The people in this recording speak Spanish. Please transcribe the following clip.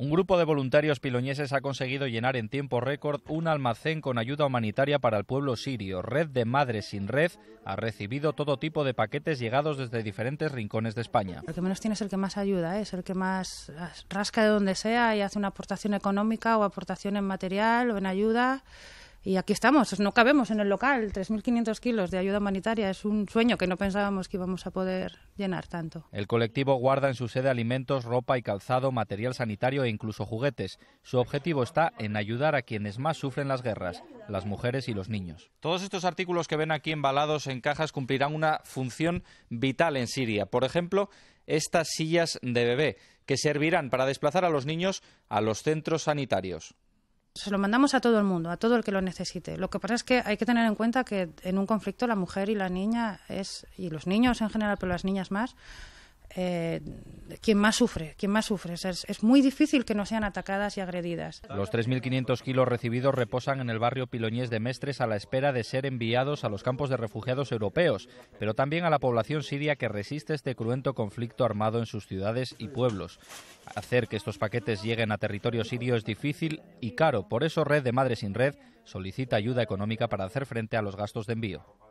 Un grupo de voluntarios piloñeses ha conseguido llenar en tiempo récord un almacén con ayuda humanitaria para el pueblo sirio. Red de Madres sin Red ha recibido todo tipo de paquetes llegados desde diferentes rincones de España. El que menos tiene es el que más ayuda, ¿eh? es el que más rasca de donde sea y hace una aportación económica o aportación en material o en ayuda. Y aquí estamos, no cabemos en el local, 3.500 kilos de ayuda humanitaria. Es un sueño que no pensábamos que íbamos a poder llenar tanto. El colectivo guarda en su sede alimentos, ropa y calzado, material sanitario e incluso juguetes. Su objetivo está en ayudar a quienes más sufren las guerras, las mujeres y los niños. Todos estos artículos que ven aquí embalados en cajas cumplirán una función vital en Siria. Por ejemplo, estas sillas de bebé, que servirán para desplazar a los niños a los centros sanitarios. Se lo mandamos a todo el mundo, a todo el que lo necesite. Lo que pasa es que hay que tener en cuenta que en un conflicto la mujer y la niña es, y los niños en general, pero las niñas más, eh, quien más sufre, quien más sufre. es, es, muy difícil que no sean atacadas y agredidas. Los 3.500 kilos recibidos reposan en el barrio Piloñés de Mestres a la espera de ser enviados a los campos de refugiados europeos, pero también a la población siria que resiste este cruento conflicto armado en sus ciudades y pueblos. Hacer que estos paquetes lleguen a territorio sirio es difícil y caro, por eso Red de Madres sin Red solicita ayuda económica para hacer frente a los gastos de envío.